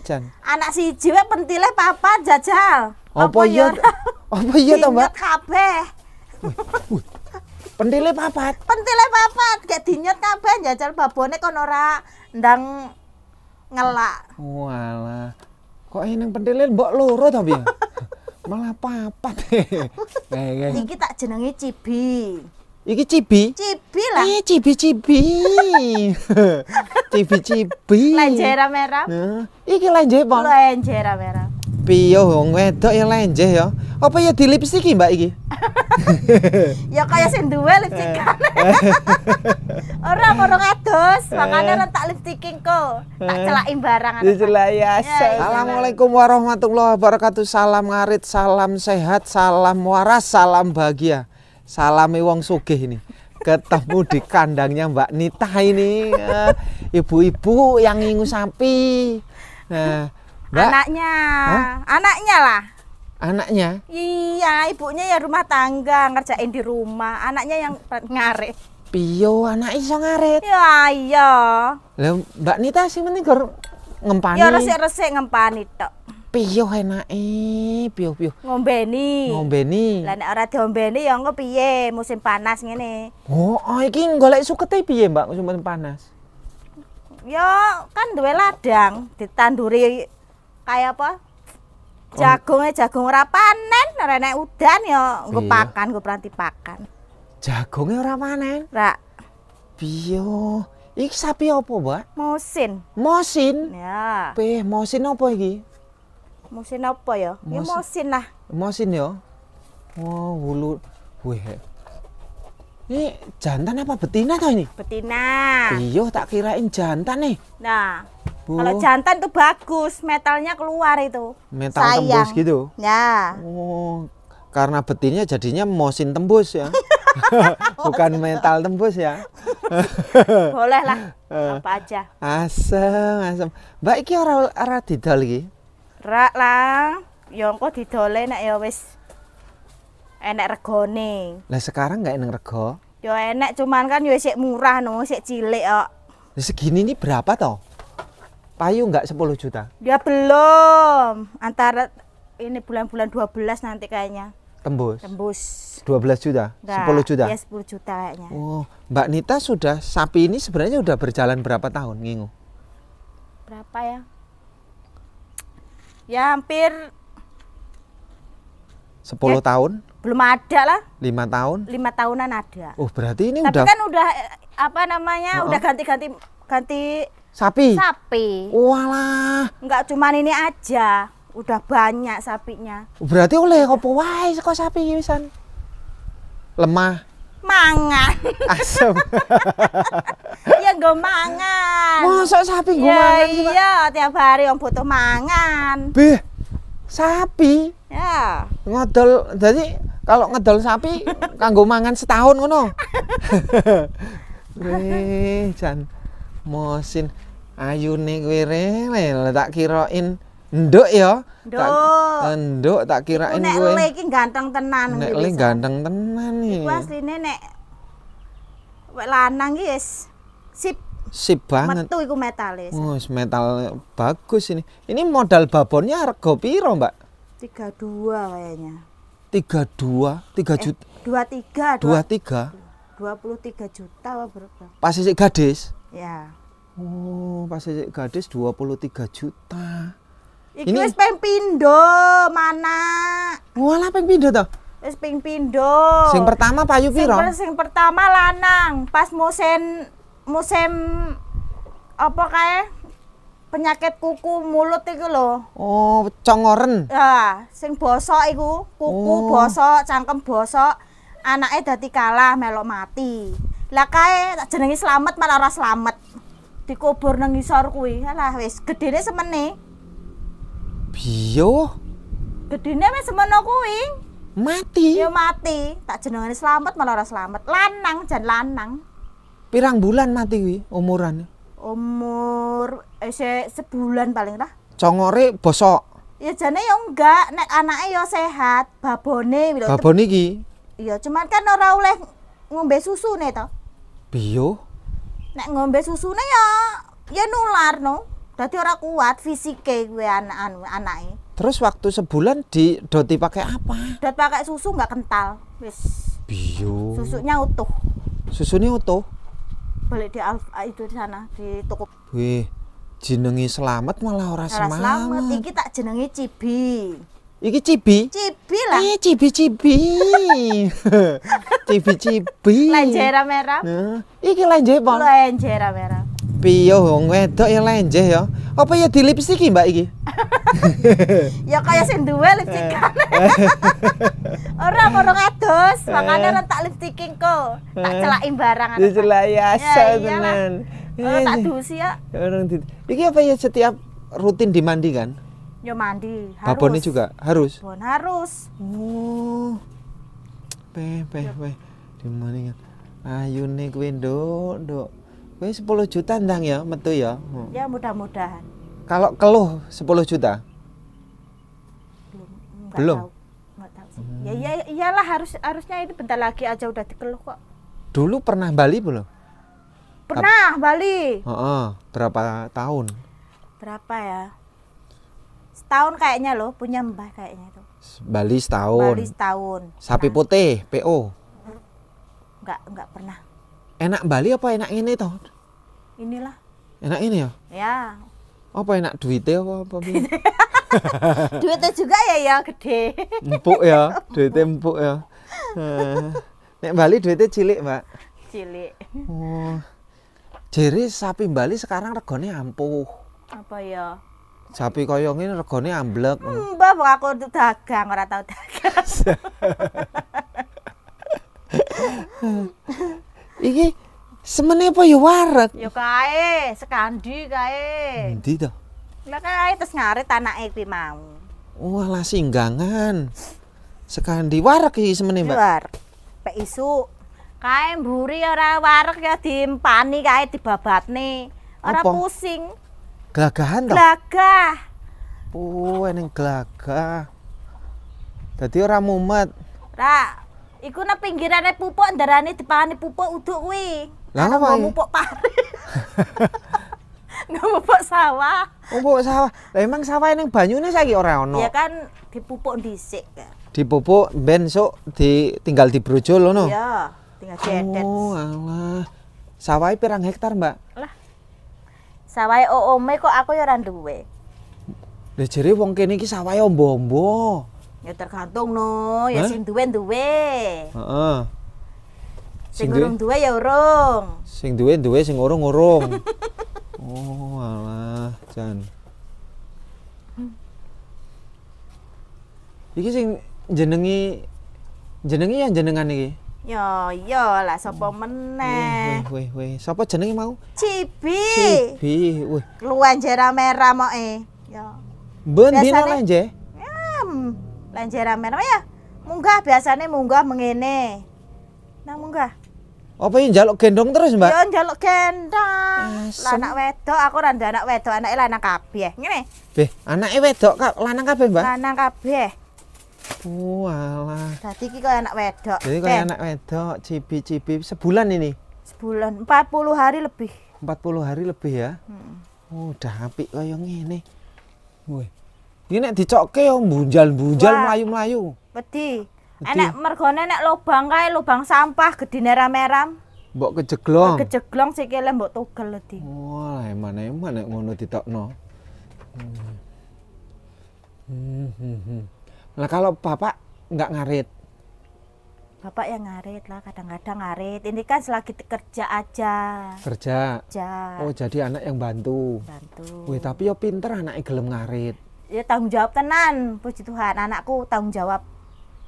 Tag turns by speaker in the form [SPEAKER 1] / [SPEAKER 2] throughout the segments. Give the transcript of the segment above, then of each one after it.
[SPEAKER 1] jajan.
[SPEAKER 2] Anak siji wae pentile papat jajal.
[SPEAKER 1] Apa iya? Apa
[SPEAKER 2] iya to, Mbak? Kabeh. Pentile papat. Pentile papat, gak dinyet kabeh jajal babone kon ora ndang ngelak.
[SPEAKER 1] Walah. Kok ini pentile mbok loro to, Mbak? Malah papat. Eh, eh. iki tak
[SPEAKER 2] jenenge cibi. Iki cibi? Cibi lah. Eh,
[SPEAKER 1] cibi-cibi. cipi cibi lenje merah nah, iki lenje pon lenje merah piyo wong wedok ya lenje ya apa ya di lipstik mbak iki
[SPEAKER 2] ya kaya sing duwe eh. kan ora ora ngadus eh. makane ora tak lipstiking eh. ko tak celaki barang dicelaki anu, ya ya, ya, asal assalamualaikum
[SPEAKER 1] warahmatullahi wabarakatuh salam ngarit salam sehat salam waras salam bahagia salami wong sugih ini ketemu di kandangnya Mbak Nita ini eh, ibu-ibu yang ngingu sapi. Nah, Mbak, anaknya,
[SPEAKER 2] anaknya lah. Anaknya? Iya, ibunya ya rumah tangga, ngerjain di rumah. Anaknya yang ngarit.
[SPEAKER 1] Piyo anak
[SPEAKER 2] iso ngarit. Ya iya.
[SPEAKER 1] Mbak Nita sih mending ngempani. Ya resik-resik
[SPEAKER 2] ngempani tok.
[SPEAKER 1] piyo enake piyo piyo
[SPEAKER 2] ngombeni ngombeni lah nek ora diombeni ya engko piye musim panas ngene
[SPEAKER 1] oh, oh iki golek sukete piye mbak musim panas
[SPEAKER 2] yo kan duwe ladang ditanduri kaya apa jagungnya jagung ora panen renek udan ya, nggo pakan nggo pranti pakan
[SPEAKER 1] jagungnya ora panen ra piyo iki sapi apa mbak
[SPEAKER 2] mosin mosin ya peh
[SPEAKER 1] mosin apa iki
[SPEAKER 2] mosin apa ya? ya mosin. Ya mosin lah.
[SPEAKER 1] Mosin ya. Oh, wulu. Wih. Ini jantan apa betina toh ini? Betina. Iya, tak kirain jantan nih. Nah, Bu. kalau jantan itu
[SPEAKER 2] bagus, metalnya keluar itu.
[SPEAKER 1] Metal Sayang. tembus gitu.
[SPEAKER 2] Ya.
[SPEAKER 1] Oh, karena betinnya jadinya mosin tembus ya. Bukan metal tembus ya. Boleh lah. Eh. Apa aja. Asem, asem. Mbak iki ora ora didol iki
[SPEAKER 2] rak lang yang kok didole nak ya wis enek regone
[SPEAKER 1] lah sekarang nggak enak rego
[SPEAKER 2] ya enak, cuman kan ya sik murah no sik cilik kok
[SPEAKER 1] ya, segini ini berapa toh payu nggak 10 juta
[SPEAKER 2] ya belum antara ini bulan-bulan 12 nanti kayaknya tembus tembus
[SPEAKER 1] 12 juta Sepuluh 10 juta ya
[SPEAKER 2] 10 juta kayaknya
[SPEAKER 1] oh Mbak Nita sudah sapi ini sebenarnya udah berjalan berapa tahun ngingu
[SPEAKER 2] berapa ya ya hampir
[SPEAKER 1] 10 ya, tahun? Belum ada lah. lima tahun?
[SPEAKER 2] lima tahunan ada.
[SPEAKER 1] Oh, berarti ini Tapi udah Tapi kan
[SPEAKER 2] udah apa namanya? Uh -uh. Udah ganti-ganti ganti sapi. Sapi. Walah. Enggak cuman ini aja, udah banyak sapinya.
[SPEAKER 1] Berarti oleh opo wae kok sapi wisan. Lemah.
[SPEAKER 2] Mangan. Asem. nggo mangan. Masa sapi nggo ya, mangan? Iya, tiap hari yang
[SPEAKER 1] butuh mangan. Beh. Sapi. Ya. Ngedol. Jadi kalau ngedol sapi kanggo mangan setahun ngono. Wih, jan mosin nih gue rewel tak kirain nduk ya. Nduk. Eh, nduk tak kirain gue. Nek lagi
[SPEAKER 2] ganteng tenan. Nek lagi ganteng
[SPEAKER 1] tenan nih. Iku aslinya
[SPEAKER 2] nek wek lanang iki sip
[SPEAKER 1] sip banget metu
[SPEAKER 2] iku metale oh
[SPEAKER 1] metal bagus ini ini modal babonnya harga piro mbak
[SPEAKER 2] 32 kayaknya
[SPEAKER 1] 32 3 eh, juta
[SPEAKER 2] 23 23 23 juta apa berapa
[SPEAKER 1] pas sik gadis ya oh pas sik gadis 23 juta
[SPEAKER 2] Iki ini wis ping
[SPEAKER 1] pindho mana wala ping pindho toh
[SPEAKER 2] Wis ping pindho. Sing pertama payu piro? Sing, sing pertama lanang, pas musen musim apa kae penyakit kuku mulut iku lho.
[SPEAKER 1] Oh, congoren.
[SPEAKER 2] Ya, sing bosok iku, kuku oh. bosok, cangkem bosok, anake dadi kalah melok mati. Lah kae tak jenengi slamet malah ora slamet. Dikubur nang ngisor kuwi. Alah wis gedene semene.
[SPEAKER 1] Biyo.
[SPEAKER 2] Gedene wis semono kuwi. Mati. Ya mati. Tak jenengane slamet malah ora slamet. Lanang jan lanang.
[SPEAKER 1] pirang bulan mati wi umurane
[SPEAKER 2] umur ese eh, sebulan paling lah
[SPEAKER 1] congore bosok
[SPEAKER 2] ya jane ya enggak nek anake ya sehat babone babone iki iya cuman kan ora oleh ngombe susu nih to bio nek ngombe susune yo ya nular no dadi ora kuat fisike kuwe anak-anake
[SPEAKER 1] terus waktu sebulan didoti pakai
[SPEAKER 2] apa dot pakai susu enggak kental wis
[SPEAKER 1] bio susunya utuh susunya utuh
[SPEAKER 2] balik di Alfa ah, itu di sana di toko
[SPEAKER 1] wih jenengi selamat malah ora selamat. selamat
[SPEAKER 2] iki tak jenengi cibi
[SPEAKER 1] Iki cibi.
[SPEAKER 2] Cibi lah. Eh, cibi
[SPEAKER 1] cibi. cibi cibi. Lenjera merah. Nah,
[SPEAKER 2] iki lenje pon. Lenjera merah.
[SPEAKER 1] Piyo wong wedok ya lenje ya. Apa ya dilipstiki Mbak iki?
[SPEAKER 2] ya kayak sing duwe lipstikan ora eh. eh. ya, ya, ora kados makane ren tak lipstikingku eh, tak celaki barang dicelaki asa tenan
[SPEAKER 1] oh, tak dusi ya orang di iki apa ya setiap rutin dimandi kan
[SPEAKER 2] Yo ya, mandi harus babone juga harus babon harus oh
[SPEAKER 1] peh peh peh dimandi kan ayu nih kuwi nduk nduk 10 juta ndang ya metu ya.
[SPEAKER 2] Ya mudah-mudahan.
[SPEAKER 1] Kalau keluh 10 juta? Belum. Belum.
[SPEAKER 2] Tahu. tahu sih. Hmm. Ya, ya iyalah harus harusnya itu bentar lagi aja udah dikeluh kok.
[SPEAKER 1] Dulu pernah Bali belum?
[SPEAKER 2] Pernah Tap Bali. Oh,
[SPEAKER 1] oh, berapa tahun?
[SPEAKER 2] Berapa ya? Setahun kayaknya loh punya Mbah kayaknya itu.
[SPEAKER 1] Bali setahun. Bali setahun. Sapi nah. putih, PO.
[SPEAKER 2] Enggak, enggak pernah.
[SPEAKER 1] Enak Bali apa enak ini toh? Inilah. Enak ini ya? Ya, apa enak duitnya apa apa duitnya
[SPEAKER 2] juga ya ya gede
[SPEAKER 1] empuk ya duitnya empuk ya eh, nek Bali duitnya cilik mbak cilik oh jadi sapi Bali sekarang regone ampuh apa ya sapi koyong ini regone amblek
[SPEAKER 2] mbak mbak aku untuk dagang orang tahu dagang
[SPEAKER 1] ini Semene apa ya warek?
[SPEAKER 2] Ya kae, sekandi kae. Endi to? Lah kae terus ngarit air kuwi mau.
[SPEAKER 1] Wah, oh, lah singgangan. Sekandi warek iki semene, Mbak. Wareg.
[SPEAKER 2] Pek isu Kae mburi orang warek ya dimpani kae dibabatne. Ora pusing.
[SPEAKER 1] Gelagahan to?
[SPEAKER 2] Gelagah.
[SPEAKER 1] Oh, eneng gelagah. Dadi orang mumet.
[SPEAKER 2] ra Iku na pinggirane pupuk ndarane dipangani pupuk uduk kuwi.
[SPEAKER 1] Lah apa? Pupuk pari.
[SPEAKER 2] Nggak pupuk sawah.
[SPEAKER 1] pupuk sawah. Lah emang sawah ning banyune saiki ora ono. Ya
[SPEAKER 2] kan dipupuk dhisik kan.
[SPEAKER 1] Dipupuk ben sok ditinggal dibrojo lho no.
[SPEAKER 2] Iya, tinggal cedet.
[SPEAKER 1] Ya, oh, alah. Sawah pirang hektar, Mbak?
[SPEAKER 2] Lah. Sawah oome kok aku ya ora duwe.
[SPEAKER 1] Lah jere wong kene iki sawahe ombo-ombo.
[SPEAKER 2] Ya tergantung no, ya sing duwe duwe.
[SPEAKER 1] Heeh. Sing urung
[SPEAKER 2] duwe ya urung.
[SPEAKER 1] Sing duwe duwe sing urung urung. oh, alah, Jan. Iki sing jenengi jenengi ya jenengan iki.
[SPEAKER 2] Ya, iya lah sapa meneh.
[SPEAKER 1] Weh, weh, sapa jenenge mau?
[SPEAKER 2] Cibi.
[SPEAKER 1] Cibi, weh.
[SPEAKER 2] keluar jera merah moke. Ya.
[SPEAKER 1] Ben dino lenje.
[SPEAKER 2] Ya. Lenjeramen merah oh ya. Munggah biasanya munggah mengene. Nah munggah.
[SPEAKER 1] Apa ini jaluk gendong terus, Mbak? Yo
[SPEAKER 2] jaluk gendong. Lah anak wedok, aku randu anak wedok, anak lanang kabe ini
[SPEAKER 1] Beh, anak wedok kak lanang kabe Mbak? Lanang kabe Walah. Oh,
[SPEAKER 2] tadi iki kaya anak wedok. Jadi kaya anak
[SPEAKER 1] wedok, cibi-cibi sebulan ini.
[SPEAKER 2] Sebulan, 40 hari lebih.
[SPEAKER 1] 40 hari lebih ya? Hmm. Oh, udah apik kaya ini Wih. Ini nek dicokke yo bunjal-bunjal mlayu-mlayu.
[SPEAKER 2] Wedi. enak mergone nek lubang kae lubang sampah gedine meram
[SPEAKER 1] Mbok kejeglong. Mbok kejeglong sikile mbok tugel wedi. Wah, eman-eman nek ngono ditokno. Hmm. Lah Nah, kalau Bapak nggak ngarit.
[SPEAKER 2] Bapak yang ngarit lah, kadang-kadang ngarit. Ini kan selagi kerja aja.
[SPEAKER 1] Kerja. kerja. Oh, jadi anak yang bantu. Bantu. Wih, tapi yo pinter anak gelem ngarit
[SPEAKER 2] ya tanggung jawab tenan puji Tuhan anakku tanggung jawab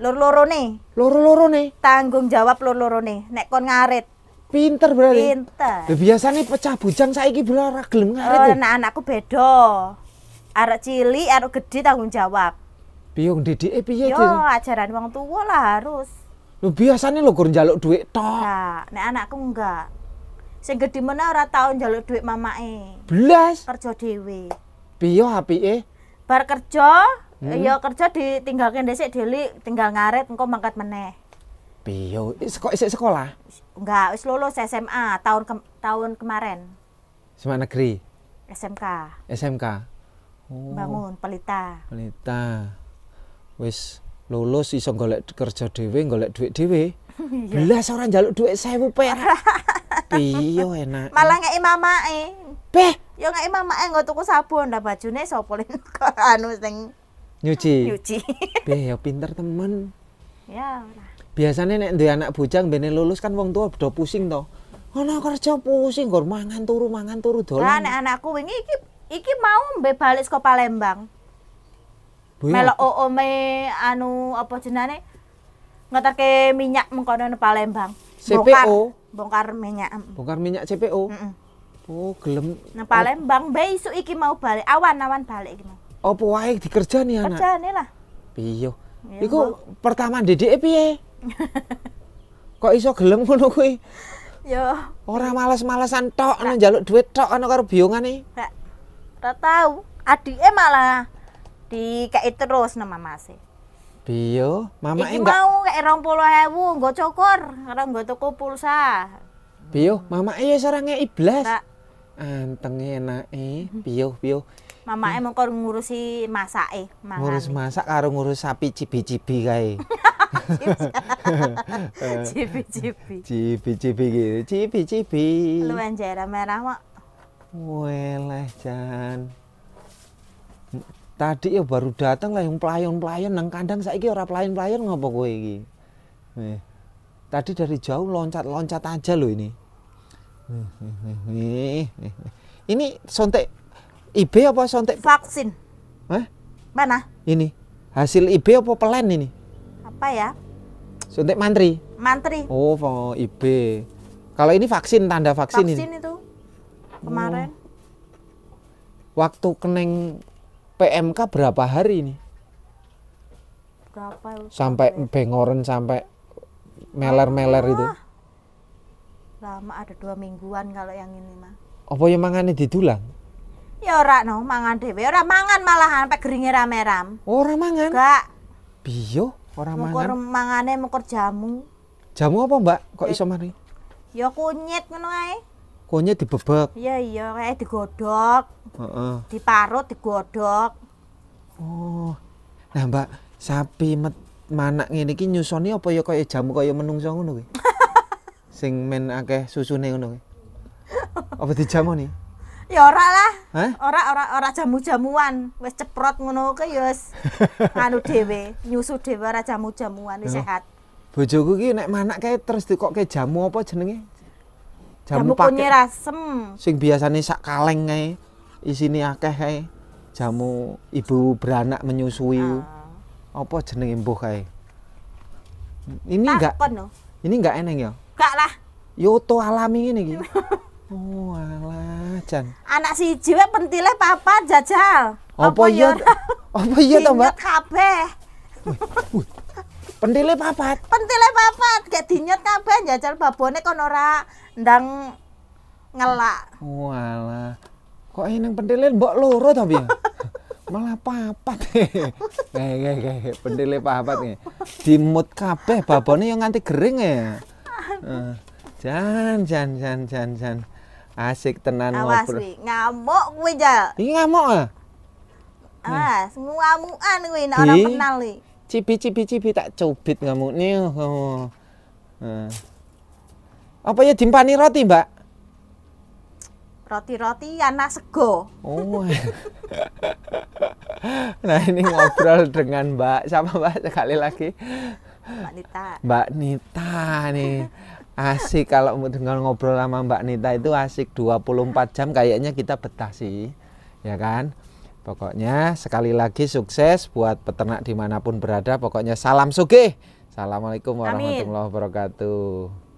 [SPEAKER 2] lor lorone lor lorone tanggung jawab lor lorone nek kon ngarit pinter berarti pinter
[SPEAKER 1] ya, biasanya pecah
[SPEAKER 2] bujang saiki belara gelem ngarit oh, nah, anakku beda arek cilik arek gede tanggung jawab biung didike piye yo ajaran wong tua lah harus
[SPEAKER 1] lu biasanya lo kurang jaluk duit
[SPEAKER 2] toh? nah nek anakku enggak sing gede mana ora tau njaluk duit mamake
[SPEAKER 1] Belas.
[SPEAKER 2] kerja dhewe
[SPEAKER 1] piye eh?
[SPEAKER 2] bar kerja hmm. ya kerja ditinggalkan dhisik dhelik tinggal ngaret engko mangkat meneh
[SPEAKER 1] piye sekolah sekolah
[SPEAKER 2] enggak wis lulus SMA tahun ke, tahun kemarin
[SPEAKER 1] SMA negeri SMK SMK oh. bangun
[SPEAKER 2] pelita
[SPEAKER 1] pelita wis lulus iso golek kerja dhewe golek duit dhewe iya. belas orang jaluk duit sewu per piye enak
[SPEAKER 2] malah ngeki mamake beh Ya ngai mamake nggo tuku sabun lah bajune sapa len anu sing
[SPEAKER 1] nyuci. Nyuci. Beh pinter temen. Ya ora. Biasane nek duwe anak bujang bene lulus kan wong tua bedo pusing to. Ana kerja pusing gor mangan turu mangan turu dolan. Lah nek
[SPEAKER 2] anakku wingi iki iki mau mbe balik saka Palembang. Melok oome anu apa jenane? Ngetake minyak mengkono Palembang. CPO. Bongkar, minyak.
[SPEAKER 1] Bongkar minyak CPO. Mm Oh, gelem. Nang Palembang
[SPEAKER 2] oh. besok iki mau balik, awan-awan balik iki mau.
[SPEAKER 1] Apa dikerja dikerjani anak? Kerjane lah. Piye? Iku pertama dedeke piye? Kok iso gelem ngono kuwi? Yo. Ora males-malesan tok nang njaluk duit tok ana karo biyongane.
[SPEAKER 2] Pak. Ora tau, adike malah dikeki terus nama Mas.
[SPEAKER 1] Piye? Mamake enggak mau
[SPEAKER 2] kek 20.000 nggo cukur karo nggo tuku pulsa.
[SPEAKER 1] Piye? Mamake ya sarange iblas. Pak. antenge enake mhm. piyuh-piyih
[SPEAKER 2] mamake emang kau ngurusi masake mangane ngurus
[SPEAKER 1] masak karo ngurus sapi cibi-cibi kae
[SPEAKER 2] cibi-cibi
[SPEAKER 1] cibi-cibi gitu cibi-cibi luwen
[SPEAKER 2] jera merah mak.
[SPEAKER 1] weleh jan tadi ya baru datang lah yang pelayon pelayon nang kandang saiki orang pelayon pelayon ngapa kowe iki eh, tadi dari jauh loncat-loncat aja lo ini ini sontek IB apa sontek? Vaksin. Hah? Mana? Ini. Hasil IB apa pelan ini? Apa ya? Suntik mantri. Mantri. Oh, oh IB. Kalau ini vaksin tanda vaksin, vaksin ini. Vaksin itu. Kemarin. Oh. Waktu keneng PMK berapa hari ini?
[SPEAKER 2] Berapa? Sampai
[SPEAKER 1] bengoren sampai meler-meler itu.
[SPEAKER 2] lama ada dua mingguan kalau yang ini mah
[SPEAKER 1] apa yang mangane didulang
[SPEAKER 2] ya ora no mangan dhewe ora mangan malahan pek geringe rameram
[SPEAKER 1] oh, ora mangan gak piyo ora mangan mukur
[SPEAKER 2] mangane mukur jamu
[SPEAKER 1] jamu apa mbak kok eh, iso mari
[SPEAKER 2] ya kunyit ngono ae
[SPEAKER 1] kunyit dibebek
[SPEAKER 2] iya iya kayak digodok heeh diparut digodok oh
[SPEAKER 1] nah mbak sapi met manak ngene iki nyusoni apa ya kaya jamu kaya menungso ngono kuwi sing men akeh susune ngono. Apa dijamu ni?
[SPEAKER 2] Ya ora lah. Hah? Ora ora ora jamu-jamuan. Wis ceprot ngono ke ya wis. Anu dhewe, nyusu dhewe ora jamu-jamuan, sehat.
[SPEAKER 1] Bojoku ki nek manak kae terus dikokke jamu apa jenenge? Jamu, jamu pake. kunyir asem. Sing biasane sak kaleng kae isine akeh kae. Jamu ibu beranak menyusui. Ah. Apa jenenge mbuh kae? Ini enggak. Ini enggak eneng ya? gak lah yoto alami ini gitu oh alah jan
[SPEAKER 2] anak si jiwa pentile
[SPEAKER 1] papa jajal apa iya
[SPEAKER 2] apa iya ya? toh iya mbak kabeh pentile papat pentile papat gak dinyet kabeh jajal babone kon ora ndang ngelak
[SPEAKER 1] walah oh, kok ini pentile mbok loro toh biar malah papat kayak kayak kayak pendele papat nih dimut kabeh babone yang nganti gering ya Jangan eh, jan jan jan jan jan asik tenan Awas, ngobrol wi.
[SPEAKER 2] ngamuk kuwi jal
[SPEAKER 1] iki ngamuk ah ah
[SPEAKER 2] ngamukan kuwi nek ora kenal kuwi
[SPEAKER 1] Cipi, cipi, cipi, tak cubit ngamuk nih oh. Uh. apa ya dimpani roti mbak
[SPEAKER 2] roti-roti anak sego
[SPEAKER 1] oh eh. nah ini ngobrol dengan mbak sama mbak sekali lagi Mbak Nita. Mbak Nita nih. Asik kalau dengan ngobrol sama Mbak Nita itu asik 24 jam kayaknya kita betah sih. Ya kan? Pokoknya sekali lagi sukses buat peternak dimanapun berada. Pokoknya salam sugih. Assalamualaikum warahmatullahi wabarakatuh.